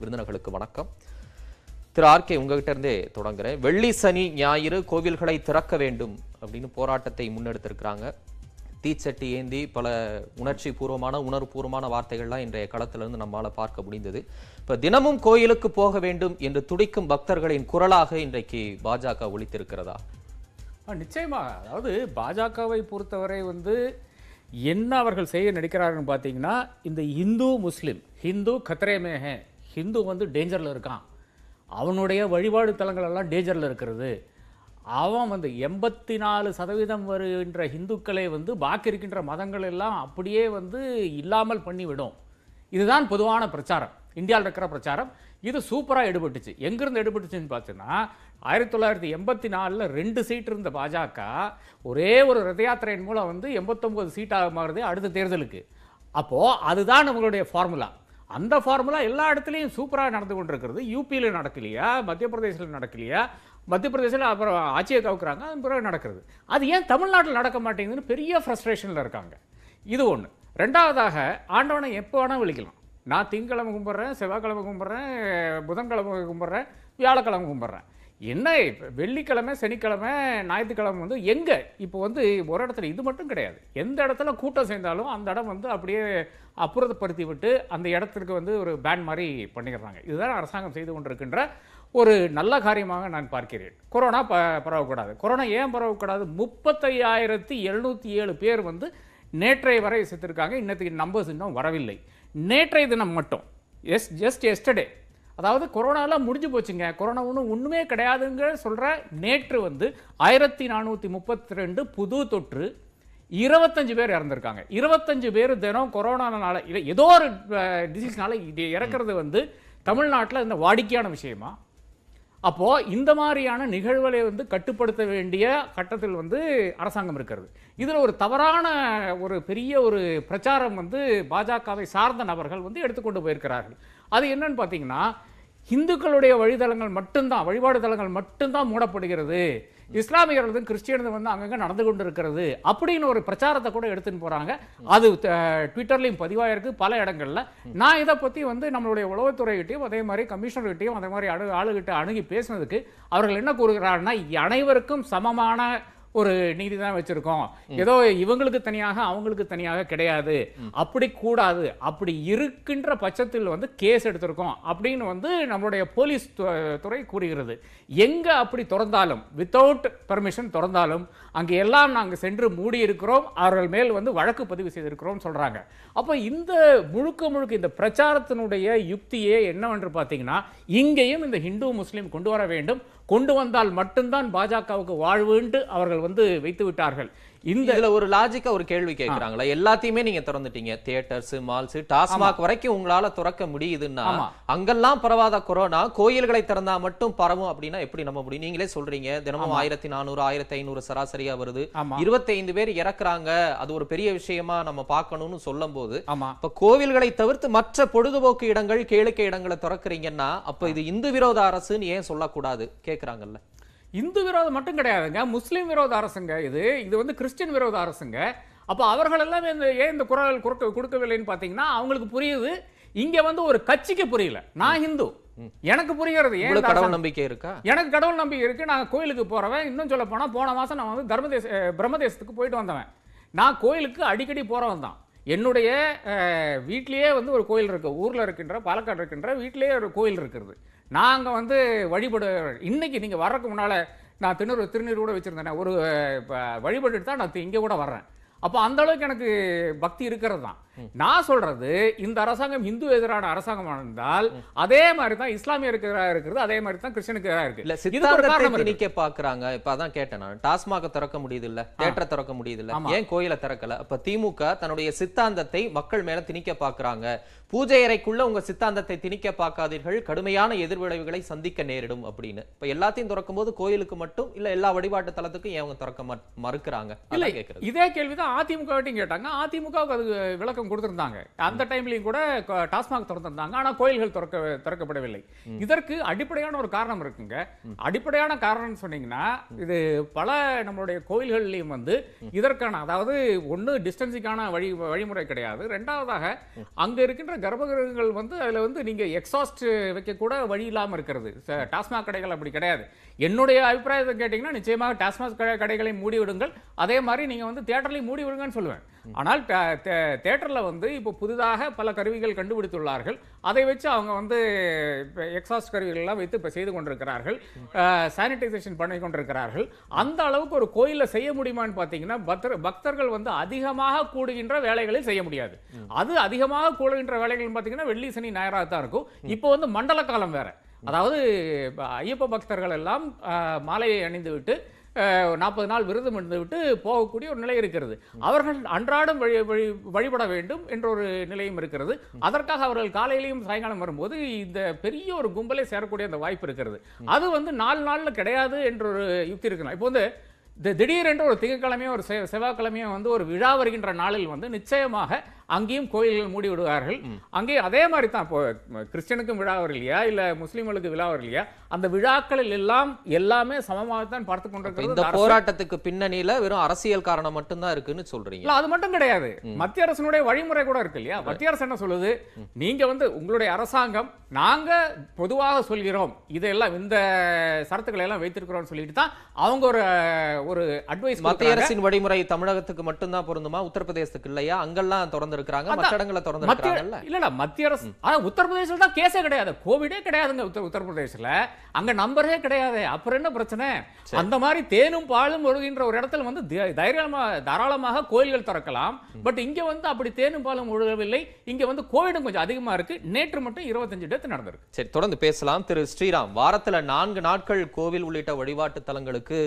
விருந்தினர்களுக்கு வணக்கம் திரு ஆர்கே உங்ககிட்ட இருந்தே தொடங்குறேன் வெள்ளி சனி ஞாயிறு கோவில்களை திறக்க வேண்டும் அப்படின்னு போராட்டத்தை முன்னெடுத்திருக்கிறாங்க தீச்சட்டி ஏந்தி பல உணர்ச்சி பூர்வமான பூர்வமான வார்த்தைகள்லாம் இன்றைய களத்திலிருந்து நம்மால் பார்க்க முடிந்தது இப்போ தினமும் கோயிலுக்கு போக வேண்டும் என்று துடிக்கும் பக்தர்களின் குரலாக இன்றைக்கு பாஜக ஒழித்திருக்கிறதா நிச்சயமாக அதாவது பாஜகவை பொறுத்தவரை வந்து என்ன அவர்கள் செய்ய நடிக்கிறார்கள் பார்த்தீங்கன்னா இந்த இந்து முஸ்லீம் ஹிந்து கத்ரேமேஹே ஹிந்து வந்து டேஞ்சரில் இருக்கான் அவனுடைய வழிபாடு தலங்களெல்லாம் டேஞ்சரில் இருக்கிறது அவன் வந்து எண்பத்தி நாலு சதவீதம் வருகின்ற இந்துக்களை வந்து பாக்கி இருக்கின்ற மதங்கள் எல்லாம் அப்படியே வந்து இல்லாமல் பண்ணிவிடும் இதுதான் பொதுவான பிரச்சாரம் இந்தியாவில் இருக்கிற பிரச்சாரம் இது சூப்பராக எடுபட்டுச்சு எங்கேருந்து எடுபட்டுச்சுன்னு பார்த்தீங்கன்னா ஆயிரத்தி தொள்ளாயிரத்தி எண்பத்தி நாலில் ரெண்டு சீட் இருந்த பாஜக ஒரே ஒரு ரத யாத்திரையின் மூலம் வந்து எண்பத்தொம்போது சீட்டாக மாறுது அடுத்த தேர்தலுக்கு அப்போது அதுதான் நம்மளுடைய ஃபார்முலா அந்த ஃபார்முலா எல்லா இடத்துலையும் சூப்பராக நடந்து கொண்டிருக்கிறது யூபியில் நடக்கலையா மத்திய பிரதேசில் நடக்கலையா மத்திய பிரதேசில் அப்புறம் ஆட்சியை கவுக்குறாங்க அது பிறகு நடக்கிறது அது ஏன் தமிழ்நாட்டில் நடக்க மாட்டேங்குதுன்னு பெரிய ஃப்ரஸ்ட்ரேஷனில் இருக்காங்க இது ஒன்று ரெண்டாவதாக ஆண்டவனை எப்போ வேணால் விழிக்கலாம் நான் திங்கக்கிழமை கும்பிட்றேன் செவ்வாய்க்கிழமை கும்பிட்றேன் புதன்கிழமை கும்பிட்றேன் வியாழக்கிழமை கும்பிட்றேன் என்ன இப்போ வெள்ளிக்கிழமை சனிக்கிழமை ஞாயிற்றுக்கிழமை வந்து எங்கே இப்போ வந்து ஒரு இடத்துல இது மட்டும் கிடையாது எந்த இடத்துல கூட்டம் சேர்ந்தாலும் அந்த இடம் வந்து அப்படியே அப்புறப்படுத்தி விட்டு அந்த இடத்துக்கு வந்து ஒரு பேன் மாதிரி பண்ணிடுறாங்க இதுதான் அரசாங்கம் செய்து கொண்டிருக்கின்ற ஒரு நல்ல காரியமாக நான் பார்க்கிறேன் கொரோனா ப பரவக்கூடாது கொரோனா ஏன் பரவக்கூடாது முப்பத்தையாயிரத்தி எழுநூற்றி ஏழு பேர் வந்து நேற்றைய வரை செத்துருக்காங்க இன்னத்துக்கு நம்பர்ஸ் இன்னும் வரவில்லை நேற்றைய தினம் மட்டும் எஸ் ஜஸ்ட் எஸ்டர்டே அதாவது கொரோனாலாம் முடிஞ்சு போச்சுங்க கொரோனா ஒன்றும் ஒன்றுமே கிடையாதுங்க சொல்கிற நேற்று வந்து ஆயிரத்தி நானூற்றி முப்பத்தி ரெண்டு புது தொற்று இருபத்தஞ்சு பேர் இறந்துருக்காங்க இருபத்தஞ்சு பேர் தினம் கொரோனானால இல்லை ஏதோ ஒரு டிசீஸ்னால இது இறக்குறது வந்து தமிழ்நாட்டில் இந்த வாடிக்கையான விஷயமா அப்போது இந்த மாதிரியான நிகழ்வுகளை வந்து கட்டுப்படுத்த வேண்டிய கட்டத்தில் வந்து அரசாங்கம் இருக்கிறது இதில் ஒரு தவறான ஒரு பெரிய ஒரு பிரச்சாரம் வந்து பாஜகவை சார்ந்த நபர்கள் வந்து எடுத்துக்கொண்டு போயிருக்கிறார்கள் அது என்னன்னு பார்த்தீங்கன்னா இந்துக்களுடைய வழித்தலங்கள் மட்டும்தான் வழிபாடு தலங்கள் மட்டும்தான் மூடப்படுகிறது இஸ்லாமியர்களும் கிறிஸ்டியனும் வந்து அங்கங்கே நடந்து கொண்டு இருக்கிறது அப்படின்னு ஒரு பிரச்சாரத்தை கூட எடுத்துன்னு போகிறாங்க அது ட்விட்டர்லேயும் பதிவாக இருக்குது பல இடங்களில் நான் இதை பற்றி வந்து நம்மளுடைய உளவுத்துறைகிட்டையும் அதே மாதிரி கமிஷனர்கிட்டையும் அதே மாதிரி அணு ஆளுகிட்ட அணுகி பேசுனதுக்கு அவர்கள் என்ன கூறுகிறாருன்னா அனைவருக்கும் சமமான ஒரு நீதி தான் வச்சிருக்கோம் ஏதோ இவங்களுக்கு தனியாக அவங்களுக்கு தனியாக கிடையாது அப்படி கூடாது அப்படி இருக்கின்ற பட்சத்தில் வந்து கேஸ் எடுத்திருக்கோம் அப்படின்னு வந்து நம்மளுடைய போலீஸ் துறை கூறுகிறது எங்க அப்படி திறந்தாலும் வித்தவுட் பர்மிஷன் திறந்தாலும் அங்கே எல்லாம் நாங்கள் சென்று மூடியிருக்கிறோம் அவர்கள் மேல் வந்து வழக்கு பதிவு செய்திருக்கிறோம் சொல்கிறாங்க அப்போ இந்த முழுக்க முழுக்க இந்த பிரச்சாரத்தினுடைய யுக்தியே என்னவென்று பார்த்தீங்கன்னா இங்கேயும் இந்த ஹிந்து முஸ்லீம் கொண்டு வர வேண்டும் கொண்டு வந்தால் மட்டும்தான் பாஜகவுக்கு வாழ்வுன்ட்டு அவர்கள் வந்து வைத்து விட்டார்கள் இந்த இதுல ஒரு லாஜிக்கா ஒரு கேள்வி கேக்குறாங்களா எல்லாத்தையுமே நீங்க திறந்துட்டீங்க தியேட்டர்ஸ் மால்ஸ் டாஸ்மாக் வரைக்கும் உங்களால திறக்க முடியுதுன்னா அங்கெல்லாம் பரவாத கொரோனா கோயில்களை திறந்தா மட்டும் பரவும் அப்படின்னா எப்படி நம்ப முடியும் நீங்களே சொல்றீங்க தினமும் ஆயிரத்தி நானூறு ஆயிரத்தி ஐநூறு சராசரியா வருது இருபத்தைந்து பேர் இறக்குறாங்க அது ஒரு பெரிய விஷயமா நம்ம பார்க்கணும்னு சொல்லும் போது இப்ப கோவில்களை தவிர்த்து மற்ற பொழுதுபோக்கு இடங்கள் கேளிக்கை இடங்களை திறக்குறீங்கன்னா அப்ப இது இந்து விரோத அரசுன்னு ஏன் சொல்லக்கூடாது கேக்குறாங்கல்ல இந்து விரோதம் மட்டும் கிடையாதுங்க முஸ்லீம் விரோத அரசுங்க இது இது வந்து கிறிஸ்டின் விரோத அரசுங்க அப்போ அவர்கள் எல்லாம் இந்த ஏன் இந்த குரல் கொடுக்க கொடுக்கவில்லைன்னு பார்த்தீங்கன்னா அவங்களுக்கு புரியுது இங்கே வந்து ஒரு கட்சிக்கு புரியல நான் ஹிந்து எனக்கு புரிகிறது ஏன் கடவுள் நம்பிக்கை இருக்கா எனக்கு கடவுள் நம்பிக்கை இருக்கு நான் கோயிலுக்கு போறவன் இன்னும் சொல்ல போனா போன மாசம் நான் வந்து தர்மதேச பிரம்மதேசத்துக்கு போயிட்டு வந்தவன் நான் கோயிலுக்கு அடிக்கடி போறவன் தான் என்னுடைய வீட்லேயே வந்து ஒரு கோயில் இருக்கு ஊரில் இருக்கின்ற பாலக்காடு இருக்கின்ற வீட்டிலேயே ஒரு கோயில் இருக்கிறது நாங்கள் வந்து வழிபடு இன்றைக்கி நீங்கள் வர்றதுக்கு முன்னால் நான் திருநூறு திருநீர் கூட வச்சுருந்தேன் ஒரு வழிபட்டுட்டு தான் நான் இங்கே கூட வர்றேன் அப்போ அந்தளவுக்கு எனக்கு பக்தி இருக்கிறது தான் நான் சொல்றது இந்த அரசாங்கம் இந்து எதிரான அரசாங்கம் இருந்தால் அதே மாதிரி தான் இஸ்லாமியருக்கு எதிராக இருக்கிறது அதே மாதிரி தான் கிறிஸ்டனுக்கு இருக்கு இல்ல சித்தாந்தத்தை திணிக்க பாக்குறாங்க இப்ப அதான் கேட்டேன் நான் டாஸ்மாக திறக்க முடியுது இல்ல தேட்டரை திறக்க முடியுது இல்ல ஏன் கோயில திறக்கல அப்ப திமுக தன்னுடைய சித்தாந்தத்தை மக்கள் மேல திணிக்க பாக்குறாங்க பூஜை அறைக்குள்ள உங்க சித்தாந்தத்தை திணிக்க பார்க்காதீர்கள் கடுமையான எதிர்விளைவுகளை சந்திக்க நேரிடும் அப்படின்னு இப்ப எல்லாத்தையும் திறக்கும் போது கோயிலுக்கு மட்டும் இல்ல எல்லா வழிபாட்டு தளத்துக்கும் ஏன் திறக்க மறுக்கிறாங்க இதே கேள்விதான் அதிமுக கேட்டாங்க அதிமுக விளக்கம் கொடுத்திருந்தாங்க கொடுத்துருந்தாங்க அந்த டைம்லையும் கூட டாஸ்மாக் திறந்திருந்தாங்க ஆனால் கோயில்கள் திறக்க திறக்கப்படவில்லை இதற்கு அடிப்படையான ஒரு காரணம் இருக்குங்க அடிப்படையான காரணம்னு சொன்னீங்கன்னா இது பல நம்மளுடைய கோயில்கள்லையும் வந்து இதற்கான அதாவது ஒன்று டிஸ்டன்ஸுக்கான வழி வழிமுறை கிடையாது ரெண்டாவதாக அங்கே இருக்கின்ற கர்ப்பகிரகங்கள் வந்து அதில் வந்து நீங்கள் எக்ஸாஸ்ட் வைக்கக்கூட வழி இல்லாமல் இருக்கிறது டாஸ்மாக் கடைகள் அப்படி கிடையாது என்னுடைய அபிப்பிராயத்தை கேட்டிங்கன்னா நிச்சயமாக டாஸ்மாக் கடைகளை மூடிவிடுங்கள் அதே மாதிரி நீங்கள் வந்து தேட்டர்லையும் மூடி விடுங்கன்னு சொல்லுவேன் ஆனால் தேட்டரில் வந்து இப்போ புதிதாக பல கருவிகள் கண்டுபிடித்துள்ளார்கள் அதை வச்சு அவங்க வந்து எக்ஸாஸ்ட் கருவிகள்லாம் வைத்து இப்போ செய்து கொண்டிருக்கிறார்கள் சானிடைசேஷன் பண்ணி கொண்டிருக்கிறார்கள் அந்த அளவுக்கு ஒரு கோயிலில் செய்ய முடியுமான்னு பார்த்தீங்கன்னா பக்தர் பக்தர்கள் வந்து அதிகமாக கூடுகின்ற வேலைகளை செய்ய முடியாது அது அதிகமாக கூடுகின்ற வேலைகள்னு பார்த்தீங்கன்னா வெள்ளி சனி ஞாயிறாக தான் இருக்கும் இப்போ வந்து மண்டல காலம் வேற அதாவது ஐயப்ப பக்தர்கள் எல்லாம் மாலையை அணிந்துவிட்டு நாற்பது நாள் விரதம் இருந்துவிட்டு போகக்கூடிய ஒரு நிலை இருக்கிறது அவர்கள் அன்றாடம் வழி வழி வழிபட வேண்டும் என்ற ஒரு நிலையும் இருக்கிறது அதற்காக அவர்கள் காலையிலையும் சாயங்காலம் வரும்போது இந்த பெரிய ஒரு கும்பலே சேரக்கூடிய அந்த வாய்ப்பு இருக்கிறது அது வந்து நாலு நாளில் கிடையாது என்ற ஒரு யுக்தி இருக்கலாம் இப்போ வந்து திடீரென்று ஒரு திங்கக்கிழமையோ ஒரு செவ்வாய்க்கிழமையோ வந்து ஒரு விழா வருகின்ற நாளில் வந்து நிச்சயமாக அங்கேயும் கோயில்கள் மூடி விடுவார்கள் அங்கேயும் அதே மாதிரி தான் இப்போ கிறிஸ்டனுக்கும் விழா வரலையா இல்லை முஸ்லீம்களுக்கு விழா வரலையா அந்த விழாக்களில் எல்லாம் எல்லாமே சமமாக தான் பார்த்து கொண்டிருக்கிறது இந்த போராட்டத்துக்கு பின்னணியில் வெறும் அரசியல் காரணம் மட்டும்தான் இருக்குன்னு சொல்றீங்க அது மட்டும் கிடையாது மத்திய அரசனுடைய வழிமுறை கூட இருக்கு இல்லையா மத்திய அரசு என்ன சொல்லுது நீங்க வந்து உங்களுடைய அரசாங்கம் நாங்க பொதுவாக சொல்கிறோம் இதெல்லாம் இந்த சரத்துக்களை எல்லாம் வைத்திருக்கிறோம் சொல்லிட்டு தான் அவங்க ஒரு ஒரு அட்வைஸ் மத்திய அரசின் வழிமுறை தமிழகத்துக்கு மட்டும்தான் பொருந்துமா உத்தரப்பிரதேசத்துக்கு இல்லையா அங்கெல்லாம் தொடர்ந்து இருக்கிறாங்க திறந்து இருக்கிறாங்கல்ல மத்திய அரசு உத்தரப்பிரதேசல தான் கேஸே கிடையாது கோவிடே கிடையாதுங்க உத்தர உத்தரப்பிரதேசல அங்க நம்பரே கிடையாது அப்புறம் என்ன பிரச்சனை அந்த மாதிரி தேனும் பாலும் ஒழுகின்ற ஒரு இடத்துல வந்து தைரியமா தாராளமாக கோயில்கள் திறக்கலாம் பட் இங்க வந்து அப்படி தேனும் பாலும் ஒழுகவில்லை இங்க வந்து கோவிடும் கொஞ்சம் அதிகமா இருக்கு நேற்று மட்டும் இருபத்தஞ்சு டெத் நடந்திருக்கு சரி தொடர்ந்து பேசலாம் திரு ஸ்ரீராம் வாரத்துல நான்கு நாட்கள் கோவில் உள்ளிட்ட வழிபாட்டு தலங்களுக்கு